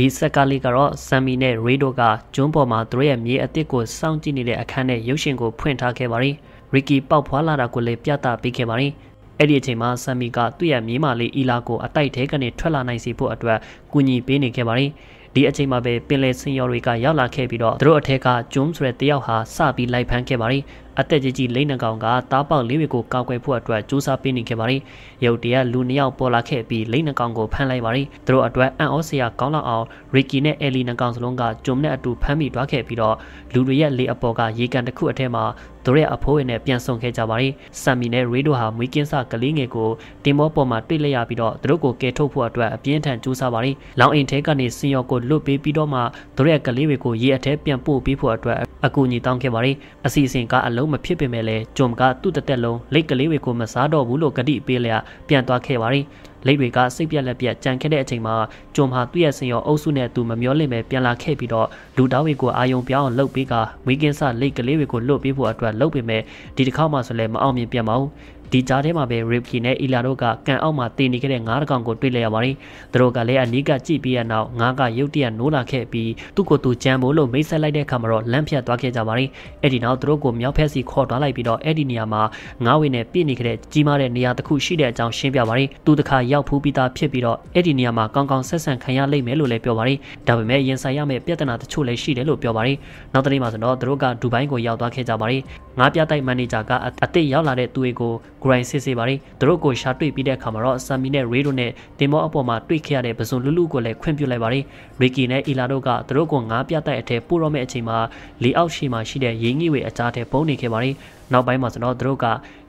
ဒီဆက်ကလေးကတော့ဆမ်မီနဲ့ရေဒိုကဂျွန်းပေါ်မှာသူတို့ရဲ့မြေအသစ်ကိုစောင့်ကြည့်နေတဲ့အခန်းနဲ့ရုပ်ရှင်ကိုဖွင့်ထားခဲ့ပါတယ်။ရီကီပေါက်ဖွာလာတာကိုလည်းပြသပေးခဲ့ပါတယ်။အဲ့ဒီအချိန်မှာဆမ်မီကသူ့ရဲ့မြေမာလေးအီလာကိုအတိုက်ထဲကနေထွက်လာနိုင်စေဖို့အတွက်ကူညီပေးနေခဲ့ပါတယ်။ဒီအချိန်မှာပဲပင်လယ်ဆင်ယော်တွေကရောက်လာခဲ့ပြီးတော့သူတို့အထက်ကဂျွန်းဆိုတဲ့တယောက်ဟာစပြီးလိုက်ဖမ်းခဲ့ပါတယ်။အသက်ကြီးကြီးလိမ့်နှကောင်ကတားပေါက်လေးတွေကိုကောက်ွယ်ဖို့အတွက်ကြိုးစားပေးနေခဲ့ပါတယ်။ရုတ်တရက်လူနှစ်ယောက်ပေါ်လာခဲ့ပြီးလိမ့်နှကောင်ကိုဖမ်းလိုက်ပါတယ်။သူတို့အတွက်အံ့ဩစရာကောင်းလောက်အောင်ရီကီနဲ့အဲလီနှကောင်စလုံးကဂျုံနဲ့အတူဖမ်းမိသွားခဲ့ပြီးတော့လူတွေရဲ့လေအပေါ်ကရေကန်တစ်ခုအထက်မှာသူတို့ရဲ့အဖိုးဝင်နဲ့ပြန်ဆောင်ခဲ့ကြပါတယ်။ဆမ်မီနဲ့ရေဒိုဟာမွေးကင်းစကလေးငယ်ကိုတင်မောပေါ်မှာတွေ့လိုက်ရပြီးတော့သူတို့ကိုကယ်ထုတ်ဖို့အတွက်အပြင်းထန်ကြိုးစားပါတယ်။လောင်အိမ်ထဲကနေစင်ရော်ကိုလွတ်ပေးပြီးတော့မှသူတို့ရဲ့ကလေးတွေကိုရေအထက်ပြန်ပို့ပေးဖို့အတွက်အကူအညီတောင်းခဲ့ပါတယ်။အစီအစဉ်ကအလုံးလုံးမဖြစ်ပေမဲ့လည်းဂျွန်ကသူ့တသက်လုံးလိတ်ကလေးတွေကိုမစားတော့ဘူးလို့ဂတိပေးလျက်ပြန်သွားခဲ့ပါတယ်လိတ်တွေကစိတ်ပြက်လက်ပြက်ကြံခဲ့တဲ့အချိန်မှာဂျွန်ဟာသူ့ရဲ့ဆင်ရောအုပ်စုနဲ့သူမမျောလင့်ပဲပြန်လာခဲ့ပြီးတော့လူသားတွေကိုအာယုံပြောင်းလှုပ်ပေးကမွေးကင်းစလိတ်ကလေးတွေကိုလွတ်ပေးဖို့အတွက်လှုပ်ပေမဲ့ဒီတစ်ခါမှဆိုလည်းမအောင်မြင်ပြန်ပါဘူးဒီကြားထဲမှာပဲ Ripley နဲ့ Ila တို့ကကန်အောက်မှာတည်နေခဲ့တဲ့ငါးတကောင်ကိုတွေ့လိုက်ရပါတယ်။သူတို့ကလည်းအနီးကကြည့်ပြီးရနောက်ငါးကရုတ်တရက်နိုးလာခဲ့ပြီးသူ့ကိုယ်သူကြမ်းဖို့လို့မိတ်ဆက်လိုက်တဲ့အခါမှာတော့လမ်းဖြတ်သွားခဲ့ကြပါတယ်။အဲ့ဒီနောက်သူတို့ကိုမြောက်ဖက်စီခေါ်သွားလိုက်ပြီးတော့အဲ့ဒီနေရာမှာငါးဝင်းနဲ့ပြည့်နေခဲ့တဲ့ကြီးမားတဲ့နေရာတစ်ခုရှိတဲ့အကြောင်းရှင်းပြပါတယ်။သူတခါရောက်ဖူးပြီးသားဖြစ်ပြီးတော့အဲ့ဒီနေရာမှာကောင်းကောင်းဆက်ဆံခံရလိမ့်မယ်လို့လည်းပြောပါတယ်။ဒါပေမဲ့ရင်ဆိုင်ရမယ့်ပြဿနာတချို့လည်းရှိတယ်လို့ပြောပါတယ်။နောက်တစ်နေ့မှာဆိုတော့သူတို့ကဒူဘိုင်းကိုရောက်သွားခဲ့ကြပါတယ်။ငါးပြတိုက်မန်နေဂျာကအသစ်ရောက်လာတဲ့သူတွေကို grind စစ်ဆေးပါတယ်သူတို့ကိုရှာတွေ့ပြီးတဲ့အခါမှာတော့ဆမ်မီနဲ့ရေဒိုနဲ့တင်မောအပေါ်မှာတွေ့ခဲ့ရတဲ့ပဇွန်လူလူကိုလည်းခွင့်ပြုလိုက်ပါတယ်ရီကီနဲ့အီလာတို့ကသူတို့ကိုငါးပြတိုက်အထက်ပို့တော့မယ့်အချိန်မှာလေအောက်ရှိမှရှိတဲ့ရေငိဝေအကြားထဲပုံနေခဲ့ပါတယ်နောက်ပိုင်းမှာဆိုတော့သူတို့က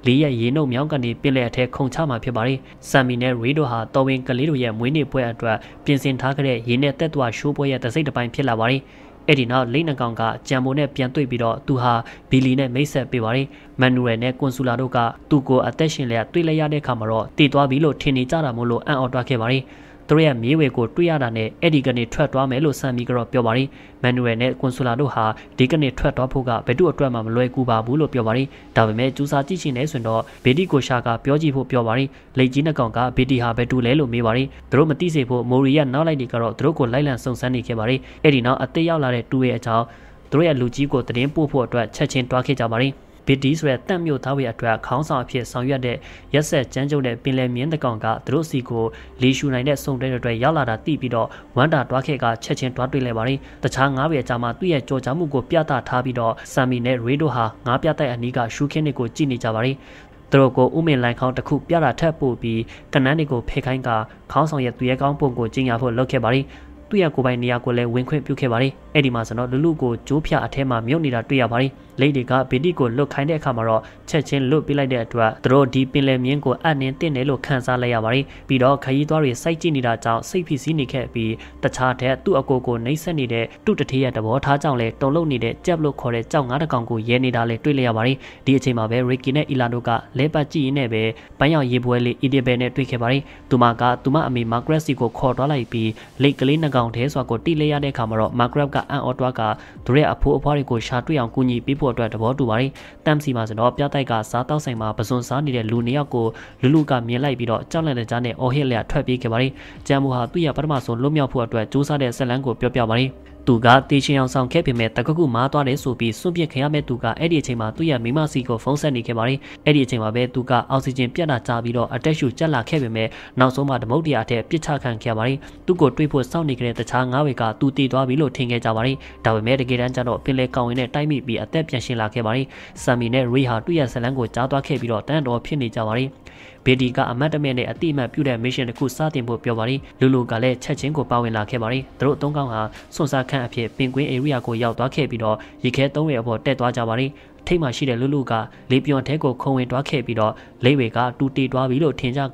လေးရဲ့ရေနှုတ်မြောင်းကန်တွေပြင်းလဲအထက်ခုန်ချမှာဖြစ်ပါတယ်ဆမ်မီနဲ့ရေဒိုဟာတော်ဝင်ကလေးတို့ရဲ့မွေးနေ့ပွဲအတွက်ပြင်ဆင်ထားခဲ့တဲ့ရေနဲ့တက်သွာရှိုးပွဲရဲ့တစိ့တစ်ပိုင်းဖြစ်လာပါတယ်အဲ့ဒီနောက်လိမ့်နှကောင်ကကြံပိုနဲ့ပြန်တွေ့ပြီးတော့သူဟာဘီလီနဲ့မိတ်ဆက်ပေးပါတယ်မန်နူရယ်နဲ့ကွန်ဆူလာတို့ကသူ့ကိုအသက်ရှင်လျက်တွေ့လိုက်ရတဲ့အခါမှာတော့တည်သွားပြီလို့ထင်နေကြတာမို့လို့အံ့ဩတွားခဲ့ပါတယ်။သူတို့ရဲ့မြေဝယ်ကိုတွေ့ရတာနဲ့အဲ့ဒီကနေထွက်သွားမယ်လို့ဆန်မီကတော့ပြောပါတယ်မန်နူရယ်နဲ့ကွန်ဆူလာတို့ဟာဒီကနေထွက်သွားဖို့ကဘယ်သူ့အတွက်မှမလွယ်ကူပါဘူးလို့ပြောပါတယ်ဒါပေမဲ့ကျူစာကြည့်ရှင်နေဆိုတော့ဘေဒီကိုရှာကပြောကြည့်ဖို့ပြောပါတယ်လက်ကြီးနှကောင်ကဘေဒီဟာဘယ်သူလဲလို့မေးပါတယ်သူတို့မသိစေဖို့မိုရီယာနောက်လိုက်တွေကတော့သူတို့ကိုလိုက်လံစုံစမ်းနေခဲ့ပါတယ်အဲ့ဒီနောက်အသေးရောက်လာတဲ့တူရဲ့အကြောင်းသူတို့ရဲ့လူကြီးကိုတရင်ပို့ဖို့အတွက်ချက်ချင်းတွားခဲ့ကြပါတယ်။ဘစ်တီဆိုတဲ့တန့်မြို့သားဝေအတွက်ခေါင်းဆောင်အဖြစ်ဆောင်ရွက်တဲ့ရက်ဆက်ကြမ်းကြုတ်တဲ့ပင်လယ်မြင်းတကောင်ကသူတို့စီကိုလေရှူနိုင်တဲ့စုံတဲ့တွေရောက်လာတာသိပြီးတော့ဝန်တာတွားခက်ကချက်ချင်းတွားတွေ့လဲပါတယ်။တခြားငါးဝေအကြာမှာသူ့ရဲ့ကြော်ကြားမှုကိုပြသထားပြီးတော့ဆမ်မီနဲ့ရေဒိုဟာငါးပြတိုက်အနီးကရှူခင်းတွေကိုကြည့်နေကြပါတယ်။သူတို့ကိုဥမင်လိုင်ခေါင်းတစ်ခုပြတာထပ်ပို့ပြီးကနန်းတွေကိုဖေခိုင်းကခေါင်းဆောင်ရဲ့သူရဲကောင်းပုံကိုကျင်းရဖို့လုပ်ခဲ့ပါရီသူ့ရဲ့ကိုယ်ပိုင်နေရာကိုလည်းဝင်ခွင့်ပြုခဲ့ပါတယ်။အဲ့ဒီမှာကျွန်တော်လူလူကိုဂျိုးဖြာအထဲမှာမြုပ်နေတာတွေ့ရပါတယ်။လိတ်တွေကဗီတီကိုလွတ်ခိုင်းတဲ့အခါမှာတော့ချက်ချင်းလွတ်ပြလိုက်တဲ့အတွက်သူတို့ဒီပင်လယ်မြင်းကိုအနှင်းတင်တယ်လို့ခန်းစားလိုက်ရပါတယ်။ပြီးတော့ခရီးသွားတွေစိုက်ကြည့်နေတာကြောင့်စိတ်ဖိစီးနေခဲ့ပြီးတခြားထက်သူ့အကိုကိုနှိမ့်ဆက်နေတဲ့တုတထေးရဲ့သဘောထားကြောင့်လည်းတုံလုံနေတဲ့ကြက်လို့ခေါ်တဲ့ကြောက်ငါးတကောင်ကိုရဲနေတာလည်းတွေ့လိုက်ရပါတယ်။ဒီအချိန်မှာပဲ Ricky နဲ့ Ilan တို့ကလဲပတ်ကြည့်ရင်းနဲ့ပဲပန်းရောင်ရေပွဲလေး Idibel နဲ့တွေ့ခဲ့ပါတယ်။သူမကသူမအမေ Margaret စီကိုခေါ်သွားလိုက်ပြီးလိတ်ကလေးနှစ်ကောင်တယ်ဆိုတာကိုတိလဲရတဲ့အခါမှာတော့ Maghreb ကအန်အော်တွားကသူရဲ့အဖိုးအဖွားတွေကိုရှာတွေ့အောင်ကူညီပေးဖို့အတွက်သဘောတူပါတယ်။တမ်စီမှာဆိုတော့ပြတိုက်ကစားတောက်ဆိုင်မှာပစွန်စားနေတဲ့လူနှစ်ယောက်ကိုလူလူကမြင်လိုက်ပြီးတော့ကြောက်လန့်တဲ့ကြားနဲ့အော်ဟစ်လျက်ထွက်ပြေးခဲ့ပါတယ်။ဂျမ်မူဟာသူ့ရဲ့ပထမဆုံးလွတ်မြောက်ဖို့အတွက်စူးစမ်းတဲ့ဆက်လန်းကိုပြောပြပါတယ်။သူကတေရှင်အောင်ဆောင်ခဲ့ပေမဲ့တကကုမားသွားတယ်ဆိုပြီးစွန့်ပစ်ခံရမဲ့သူကအဲ့ဒီအချိန်မှာသူ့ရဲ့မိမစီကိုဖုန်းဆက်နေခဲ့ပါတယ်။အဲ့ဒီအချိန်မှာပဲသူကအောက်ဆီဂျင်ပြတ်လာကြပြီးတော့အတက်ရှူကျက်လာခဲ့ပေမဲ့နောက်ဆုံးမှာဓမုတ်တရားအထက်ပြစ်ချခံခဲ့ရပါတယ်။သူ့ကိုတွေးဖို့စောင့်နေကြတဲ့တခြားငါးဝေကသူတည်သွားပြီလို့ထင်ခဲ့ကြပါတယ်။ဒါပေမဲ့တကယ်တမ်းကျတော့ပင်လယ်ကောင်ဝင်နဲ့တိုက်မိပြီးအသက်ပြန်ရှင်လာခဲ့ပါတယ်။ဆမ်မီနဲ့ရီဟာသူ့ရဲ့ဇလန်းကိုကြားသွားခဲ့ပြီးတော့တန်တော်ဖြစ်နေကြပါတယ်။ဘေဒီကအမတ်တမဲ့နဲ့အတိအမှတ်ပြုတဲ့ mission တစ်ခုစတင်ဖို့ပြောပါတယ်လူလူကလည်းချက်ချင်းကိုပါဝင်လာခဲ့ပါတယ်သူတို့သုံးကောင်ဟာစွန်စားခန့်အဖြစ်ပင်ကွင်း area ကိုရောက်သွားခဲ့ပြီးတော့ရေခဲသုံးရဲ့အပေါ်တက်သွားကြပါတယ်ထိတ်မှရှိတဲ့လူလူကလေပြွန်ထဲကိုခုံဝင်တွားခဲ့ပြီးတော့လေဝေကတူတီတွားပြီလို့ထင်ကြက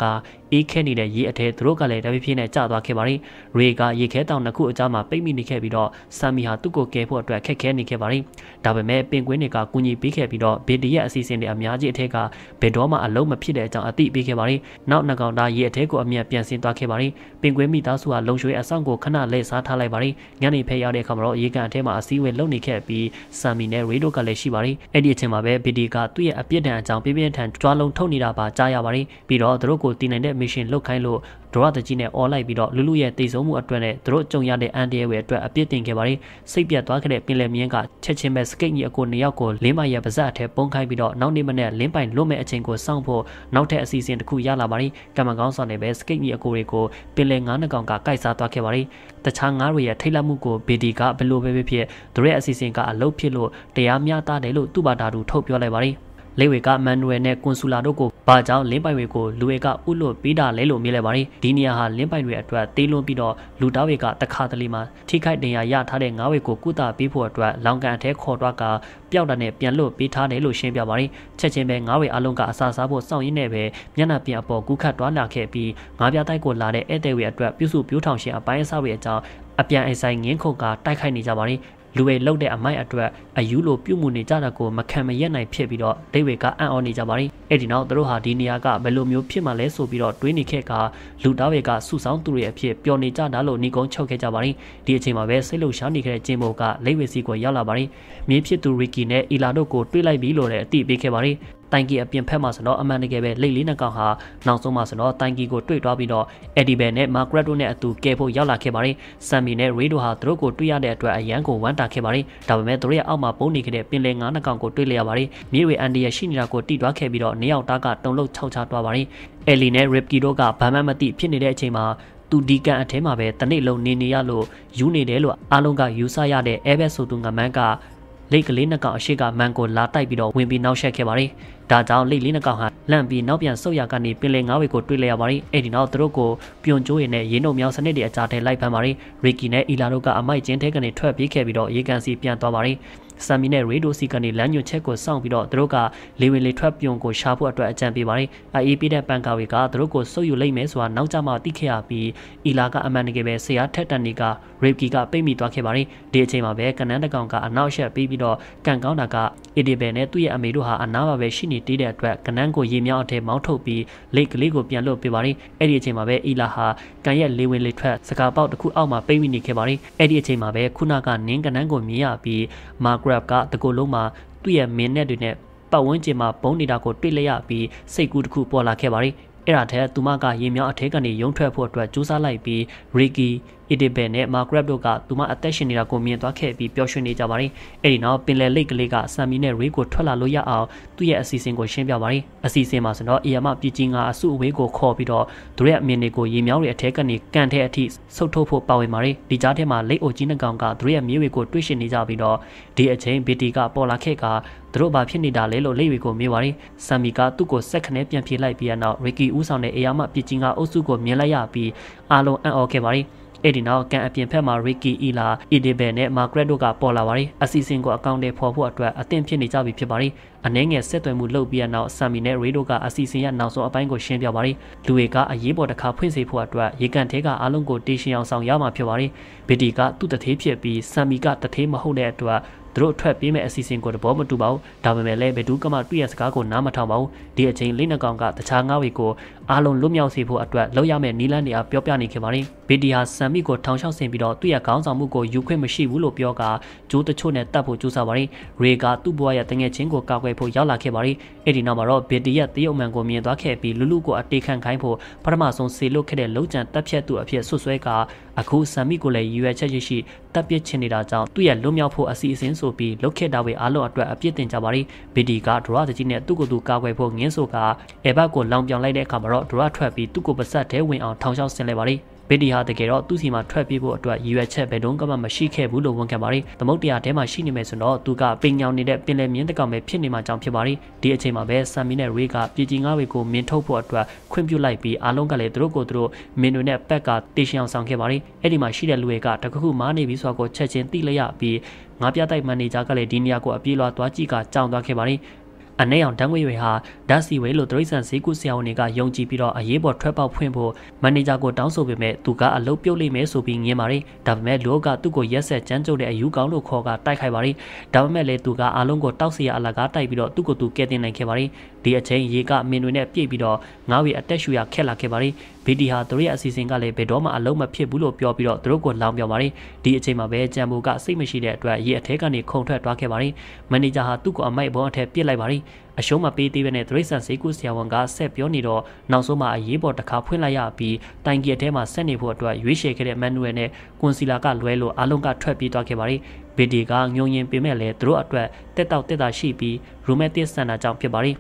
အေးခဲနေတဲ့ရေအထဲသူတို့ကလည်းတပြည့်ပြည့်နဲ့ကျသွားခဲ့ပါတယ်။ရေကရေခဲတောင်နှစ်ခုအကြားမှာပိတ်မိနေခဲ့ပြီးတော့ဆမ်မီဟာသူ့ကိုကယ်ဖို့အတွက် ခက်ခဲနေခဲ့ပါတယ်။ဒါပေမဲ့ပင်ကွင်းတွေကကူညီပေးခဲ့ပြီးတော့ဘေတရက်အစီအစဉ်တွေအများကြီးအထက်ကဘယ်တော့မှအလုံးမဖြစ်တဲ့အကြောင်းအသိပေးခဲ့ပါတယ်။နောက်နှကောင်သားရေအထဲကိုအမြန်ပြန်ဆင်းသွားခဲ့ပါတယ်။ပင်ကွင်းမိသားစုဟာလုံရွှေအဆောင်ကိုခဏလဲစားထားလိုက်ပါတယ်။ညနေဖက်ရောက်တဲ့အခါမှာတော့ရေကန်အထဲမှာအစည်းအဝေးလုပ်နေခဲ့ပြီးဆမ်မီနဲ့ရေတို့ကလည်းရှိပါတယ်။အဲ့ဒီအချိန်မှာပဲဘေဒီကသူ့ရဲ့အပြစ်ဒဏ်အကြောင်းပြင်းပြင်းထန်ကြွားလုံးထုတ်နေတာပါကြားရပါတယ်။ပြီးတော့သူတို့ကိုတည်နိုင်တဲ့ automation လုပ်ခိုင်းလို့ draw တကြီးနဲ့ on လိုက်ပြီးတော့လူလူရဲ့တိတ်ဆုံးမှုအတွက်နဲ့သူတို့ကြုံရတဲ့အန်တရဲဝဲအတွက်အပြစ်တင်ခဲ့ပါတယ်စိတ်ပြတ်သွားခဲ့တဲ့ပင်လယ်မြင်းကချက်ချင်းပဲစကိတ်ကြီးအကိုနှစ်ယောက်ကိုလင်းမရဲ့ပါဇက်အထက်ပုံခိုင်းပြီးတော့နောက်နေ့မနေ့လင်းပိုင်လွတ်မဲ့အချိန်ကိုစောင့်ဖို့နောက်ထပ်အစီအစဉ်တစ်ခုရလာပါတယ်ကမ္မကောင်းဆောင်နေပဲစကိတ်ကြီးအကိုတွေကိုပင်လယ်ငါးနှစ်ကောင်ကကိုက်စားသွားခဲ့ပါတယ်တခြားငါးတွေရဲ့ထိတ်လန့်မှုကိုဗီဒီကဘလို့ပဲဖြစ်သူရဲ့အစီအစဉ်ကအလုပ်ဖြစ်လို့တရားမျှတတယ်လို့သူ့ဘာသာသူထုတ်ပြောလိုက်ပါတယ်လေဝေကမန်နူရယ်နဲ့ကွန်ဆူလာတို့ကိုဘာကြောင့်လင်းပိုင်တွေကိုလူဝေကဥလွတ်ပေးတာလဲလို့မြင်လဲပါတယ်ဒီနေရာဟာလင်းပိုင်တွေအတွက်တေးလွန်ပြီးတော့လူတားဝေကတခါတလေမှာထိခိုက်ဒဏ်ရာရထားတဲ့ငါးဝေကိုကုသပေးဖို့အတွက်လောင်ကန်အထဲခေါ်တော့ကပျောက်တာနဲ့ပြန်လွတ်ပေးထားတယ်လို့ရှင်းပြပါတယ်ချက်ချင်းပဲငါးဝေအလုံးကအစာစားဖို့စောင့်ရင်းနဲ့ပဲမျက်နှာပြင်အပေါ်ကူးခတ်တွားလာခဲ့ပြီးငါးပြတိုက်ကိုလာတဲ့ဧည့်သည်တွေအတွက်ပြုစုပြောထောင်ရှင်အပိုင်းအစတွေအကြောင်းအပြန်အဆိုင်ငင်းခုန်ကတိုက်ခိုက်နေကြပါတယ်လူတွေလှုပ်တဲ့အမိုက်အတွက်အယူလိုပြုမှုနေကြတာကိုမခံမရက်နိုင်ဖြစ်ပြီးတော့ဒိဗေကအံ့ဩနေကြပါတယ်။အဲ့ဒီနောက်သူတို့ဟာဒီနေရာကဘယ်လိုမျိုးဖြစ်မှလဲဆိုပြီးတော့တွေးနေခဲ့ကလူသားတွေကစုဆောင်းသူတွေအဖြစ်ပျော်နေကြတာလို့ညီကုန်းချုပ်ခဲ့ကြပါတယ်။ဒီအချိန်မှာပဲစိတ်လှုပ်ရှားနေခဲ့တဲ့ဂျင်ဘိုကလိဝေစီကိုရောက်လာပါတယ်။မြင်းဖြစ်သူရီကီနဲ့အီလာတို့ကိုတွေးလိုက်ပြီးလို့လည်းအသိပေးခဲ့ပါတယ်။တိုင်ကီအပြင်ဖက်မှာဆိုတော့အမှန်တကယ်ပဲလိတ်လေးနှကောင်ဟာနောက်ဆုံးမှာဆိုတော့တိုင်ကီကိုတွေ့သွားပြီးတော့အဒီဘယ်နဲ့မာဂရက်တို့နဲ့အတူကဲဖို့ရောက်လာခဲ့ပါတယ်ဆမ်မီနဲ့ရေဒိုဟာသူတို့ကိုတွေ့ရတဲ့အတွက်အရန်ကိုဝမ်းတာခဲ့ပါတယ်ဒါပေမဲ့သူတို့ရဲ့အောက်မှာပုံနေခဲ့တဲ့ပင်လယ်ငါးနှကောင်ကိုတွေ့လျက်ပါတယ်မြေဝေအန်ဒီရဲ့ရှိနေတာကိုတိတွားခဲ့ပြီးတော့နေရောက်တားကတုံလုံးခြောက်ချသွားပါတယ်အဲလီနဲ့ရစ်ကီတို့ကဘာမှမသိဖြစ်နေတဲ့အချိန်မှာူဒီကန်အထဲမှာပဲတနေ့လုံးနေနေရလို့ယူနေတယ်လို့အားလုံးကယူဆရတဲ့အဲဘက်ဆိုသူငမန်းကလက်ကလေးနှစ်ကောင်အရှိကမန်ကိုလာတိုက်ပြီးတော့ဝင်ပြီးနောက်ဆက်ခဲ့ပါတယ်။ဒါကြောင့်လိတ်လေးနှကောင်ဟာလန့်ပြီးနောက်ပြန်ဆုတ်ရကနေပင်လယ်ငါးဝေကိုတွေ့လဲရပါတယ်အဲ့ဒီနောက်သူတို့ကိုပြွန်ကျိုးရည်နဲ့ရင်းနှုံမြောင်းစနစ်တွေအကြတဲ့လိုက်ဖမ်းပါတယ်ရီကီနဲ့အီလာတို့ကအမိုက်ကျင်းထဲကနေထွက်ပြေးခဲ့ပြီးတော့ရေကန်စီပြန်သွားပါတယ်ဆမ်မီနဲ့ရေဒိုစီကနေလမ်းညွှန်ချက်ကိုစောင့်ပြီးတော့သူတို့ကလေဝင်လေထွက်ပြုံကိုရှာဖို့အတွက်အကြံပေးပါတယ်။ IAP တဲ့ပန်ကာတွေကသူတို့ကိုစုပ်ယူလိုက်မယ်ဆိုတာနောက်ကျမှသိခဲ့ရပြီးအီလာကအမှန်တကယ်ပဲဆရာထက်တန်တွေကရေကီကပိတ်မိသွားခဲ့ပါတယ်။ဒီအချိန်မှာပဲကနန်းတကောင်ကအနောက်ရှက်ပြီးပြီးတော့ကန်ကောင်းတာကအီဒီဘယ်နဲ့သူ့ရဲ့အမေတို့ဟာအနားမှာပဲရှိနေသေးတဲ့အတွက်ကနန်းကိုရေမြောင်းအထည်မောင်းထုတ်ပြီးလေကလေးကိုပြန်လွတ်ပေးပါတယ်။အဲ့ဒီအချိန်မှာပဲအီလာဟာကန်ရဲ့လေဝင်လေထွက်စကားပေါက်တစ်ခုအောက်မှာပိတ်မိနေခဲ့ပါတယ်။အဲ့ဒီအချိန်မှာပဲခုနကနင်းကနန်းကိုမြင်ရပြီးမာ Grab ကတကူလုံးမှာသူ့ရဲ့မင်းနဲ့တွေနဲ့ပတ်ဝန်းကျင်မှာဘုံနေတာကိုတွေ့လိုက်ရပြီးစိတ်ကူးတစ်ခုပေါ်လာခဲ့ပါတယ်။အဲ့ဒါထက်သူမကရေမြောင်းအထက်ကနေရုံထွက်ဖို့အတွက်ကြိုးစားလိုက်ပြီးရီကီအီဒီဘယ်နဲ့မာဂရက်တို့ကသူမအသက်ရှင်နေတာကိုမြင်သွားခဲ့ပြီးပျော်ရွှင်နေကြပါတယ်။အဲ့ဒီနောက်ပင်လယ်လိတ်ကလေးကဆမ်မီနဲ့ရေကိုထွက်လာလို့ရအောင်သူ့ရဲ့အစီအစဉ်ကိုရှင်းပြပါတယ်။အစီအစဉ်မှာဆိုတော့အီယမပြည်ကြီးကအစုအဝေးကိုခေါ်ပြီးတော့သူရဲ့အမြင်တွေကိုရေမြောင်းတွေအထက်ကနေကန်တဲ့အထိဆုတ်ထုတ်ဖို့ပါဝင်ပါတယ်။ဒီကြားထဲမှာလိတ်အိုကြီးနှကောင်ကသူရဲ့မြေတွေကိုတွေးရှင်နေကြပြီးတော့ဒီအချိန်ဘီတီကပေါ်လာခဲ့ကသူတို့ဘာဖြစ်နေတာလဲလို့လက်ရီကိုမေးပါတယ်ဆမ်မီကသူ့ကိုစက်ခနဲ့ပြန်ပြေးလိုက်ပြီးတဲ့နောက်ရီကီဦးဆောင်တဲ့အရာမပစ်ချင်းကအုပ်စုကိုမြင်လိုက်ရပြီးအာလုံးအံ့ဩခဲ့ပါတယ်အဲ့ဒီနောက်ကန်အပြင်ဖက်မှာရီကီအီလာအီဒီဘယ်နဲ့မာဂရက်တို့ကပေါ်လာပါတယ်အစီအစဉ်ကိုအကောင့်တွေဖော်ဖို့အတွက်အသင့်ဖြစ်နေကြပြီဖြစ်ပါတယ်အနှဲငယ်ဆက်သွယ်မှုလုပ်ပြီးတဲ့နောက်ဆမ်မီနဲ့ရီတို့ကအစီအစဉ်ရနောက်ဆုံးအပိုင်းကိုရှင်းပြပါတယ်လူတွေကအရေးပေါ်တစ်ခါဖွင့်စေဖို့အတွက်ရေကန်ထဲကအလုံးကိုတေးရှင်အောင်ဆောင်ရမှာဖြစ်ပါတယ်ဗီတီကသူ့တထေးဖြစ်ပြီးဆမ်မီကတထေးမဟုတ်တဲ့အတွက်သူတို့အထွက်ပြေးမဲ့အစီအစဉ်ကိုသဘောမတူပါဘူးဒါပေမဲ့လည်းဘယ်သူကမှတွေ့ရစကားကိုနားမထောင်ပါဘူးဒီအချိန်လေးနှကောင်ကတခြားငါးဝေကိုအားလုံးလွတ်မြောက်စေဖို့အတွက်လောက်ရမယ့်နီလန်းတွေအပြောပြနေခဲ့ပါတယ်။ဘေဒီဟာဆမ်မီကိုထောင်လျှောက်ဆင်ပြီးတော့သူ့ရဲ့ခေါင်းဆောင်မှုကိုယူခွင့်မရှိဘူးလို့ပြောကာဂျိုးတချို့နဲ့တတ်ဖို့ကြိုးစားပါတယ်ရေကသူ့ဘဝရဲ့တငယ်ချင်းကိုကာကွယ်ဖို့ရောက်လာခဲ့ပါတယ်အဲ့ဒီနောက်မှာတော့ဘေဒီရဲ့တရုတ်မှန်ကိုမြင်သွားခဲ့ပြီးလူလူကိုအတေခံခိုင်းဖို့ပထမဆုံးစေလွတ်ခဲ့တဲ့လုံခြံတပ်ဖြတ်သူအဖြစ်ဆွဆွဲကာအခုဆမ်မီကိုလည်းရွယ်ချက်ရရှိတပ်ပစ်ချင်နေတာကြောင့်သူ့ရဲ့လွတ်မြောက်ဖို့အစီအစဉ်ဆိုပြီးလုတ်ခဲ့တာဝေအားလုံးအတွက်အပြစ်တင်ကြပါရီဗီဒီကဒရတကြီးနဲ့သူ့ကိုယ်သူကာကွယ်ဖို့ငင်းဆိုကအဲဘတ်ကိုလောင်ပြောင်လိုက်တဲ့အခါမှာတော့ဒရထွက်ပြီးသူ့ကိုပါဆက်ထဲဝင်အောင်ထောင်ချောက်ဆင်လိုက်ပါရီဗစ်ဒီဟာတကယ်တော့သူ့စီမှာထွက်ပြေးဖို့အတွက်ရည်ရွယ်ချက်ဘယ်တော့မှမရှိခဲ့ဘူးလို့ဝန်ခံပါတယ်သမုတ်တရားထဲမှာရှိနေမယ်ဆိုတော့သူကပင်ညောင်နေတဲ့ပင်လယ်မြင်းတစ်ကောင်ပဲဖြစ်နေမှာကြောင့်ဖြစ်ပါတယ်ဒီအချိန်မှာပဲဆမ်မီနဲ့ရေကပြည်ကြီးငါးတွေကိုမင်းထုတ်ဖို့အတွက်ခွင့်ပြုလိုက်ပြီးအားလုံးကလည်းသူတို့ကိုသူတို့မင်းတွေနဲ့ပက်ကတေရှင်အောင်ဆောင်ခဲ့ပါတယ်အဲ့ဒီမှာရှိတဲ့လူတွေကတခခုမားနေပြီးဆိုတော့ချက်ချင်းတိလိုက်ရပြီးငါးပြတိုက်မန်နေဂျာကလည်းဒီနေရာကိုအပြေးလွှာသွားကြည့်ကကြောင်သွားခဲ့ပါတယ်အနည်းအောင်ဓာတ်ငွေတွေဟာဓာတ်စီဝေးလို့တရိတ်ဆန်ဈေးကုဆရာဝန်တွေကယုံကြည်ပြီးတော့အရေးပေါ်ထွက်ပေါက်ဖွင့်ဖို့မန်နေဂျာကိုတောင်းဆိုပေမဲ့သူကအလုပ်ပြုတ်လိမ့်မယ်ဆိုပြီးငင်းပါတယ်ဒါပေမဲ့လူအုပ်ကသူ့ကိုရက်ဆက်ကြမ်းကြုတ်တဲ့အယူကောင်းလို့ခေါ်ကတိုက်ခိုက်ပါတယ်ဒါပေမဲ့လည်းသူကအလုံးကိုတောက်စီရအလကားတိုက်ပြီးတော့သူ့ကိုသူကဲတင်နိုင်ခဲ့ပါတယ်ဒီအချိန်ရေကမင်းတွေနဲ့ပြည့်ပြီးတော့ငါ့ရဲ့အသက်ရှူရခက်လာခဲ့ပါတယ်ဗီတီဟာသူတို့ရဲ့အစီအစဉ်ကလည်းဘယ်တော့မှအလုံးမဖြစ်ဘူးလို့ပြောပြီးတော့သူတို့ကိုလောင်းပြောပါတယ်ဒီအချိန်မှာပဲကြံမိုကစိတ်မရှိတဲ့အတွက်ရေအထက်ကနေခုန်ထွက်သွားခဲ့ပါတယ်မန်နေဂျာဟာသူ့ကိုအမိုက်ဘောအထက်ပစ်လိုက်ပါတယ်အရှုံးမပေးသေးပဲနဲ့သရိတ်ဆန်စေကုဆရာဝန်ကဆက်ပြောနေတော့နောက်ဆုံးမှအရေးပေါ်တစ်ခါဖွင့်လိုက်ရပြီးတိုင်ကီအထဲမှာဆက်နေဖို့အတွက်ရွေးချယ်ခဲ့တဲ့မန်နူရယ်နဲ့ကွန်စီလာကလွဲလို့အလုံးကထွက်ပြေးသွားခဲ့ပါတယ်ဗီဒီကငုံရင်ပင်မဲ့လဲသူတို့အတွက်တက်တောက်တက်တာရှိပြီးရူမက်တစ်ဆန်တာကြောင့်ဖြစ်ပါတယ်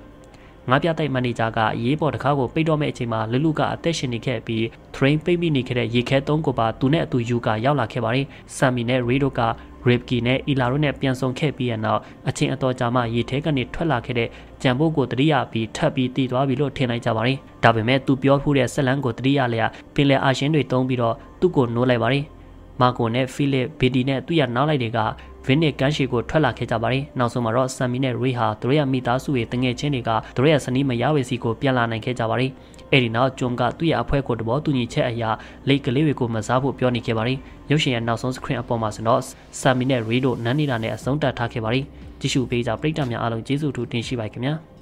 ငါးပြတိုက်မန်နေဂျာကအရေးပေါ်တကားကိုပိတ်တော့မဲ့အချိန်မှာလူလူကအသက်ရှင်နေခဲ့ပြီး train ပိတ်မိနေခဲ့တဲ့ရေခဲသုံးကိုပါသူနဲ့အတူယူကရောက်လာခဲ့ပါတယ်ဆမ်မီနဲ့ရေဒိုက Ripkey နဲ့ Ila တို့နဲ့ပြန်ဆောင်ခဲ့ပြီးရနောက်အချင်းအတော်ကြာမှရေထဲကနေထွက်လာခဲ့တဲ့ကြံပိုးကိုတတိယပြီးထပ်ပြီးတည်သွားပြီလို့ထင်လိုက်ကြပါတယ်။ဒါပေမဲ့သူပြောဖူးတဲ့ဆက်လန်းကိုတတိယလျာပင်လယ်အာရှင်းတွေတုံးပြီးတော့သူ့ကိုနိုးလိုက်ပါတယ်။မာကိုနဲ့ဖီလစ်ဘီဒီနဲ့သူ့ရနောက်လိုက်တွေကဗင်းနဲ့ကန်းရှီကိုထွက်လာခဲ့ကြပါတယ်။နောက်ဆုံးမှာတော့ဆမ်မီနဲ့ရေဟာသူတို့ရဲ့မိသားစုရဲ့တငယ်ချင်းတွေကသူတို့ရဲ့ဇနီးမယားဝယ်စီကိုပြန်လာနိုင်ခဲ့ကြပါတယ်။အဲဒီနောက်ဂျွန်ကသူ့ရဲ့အဖွဲ့ကိုတဘောတူညီချက်အရာလိတ်ကလေးတွေကိုမစားဖို့ပြောနေခဲ့ပါတယ်။ရုပ်ရှင်ရဲ့နောက်ဆုံး screen အပေါ်မှာဆိုတော့ဆမ်မီနဲ့ရေတို့နန်းနေတာနဲ့အဆုံးတတ်ထားခဲ့ပါတယ်။ကြည့်ရှုပေးကြပရိသတ်များအားလုံးကျေးဇူးထူးတင်ရှိပါခင်ဗျာ။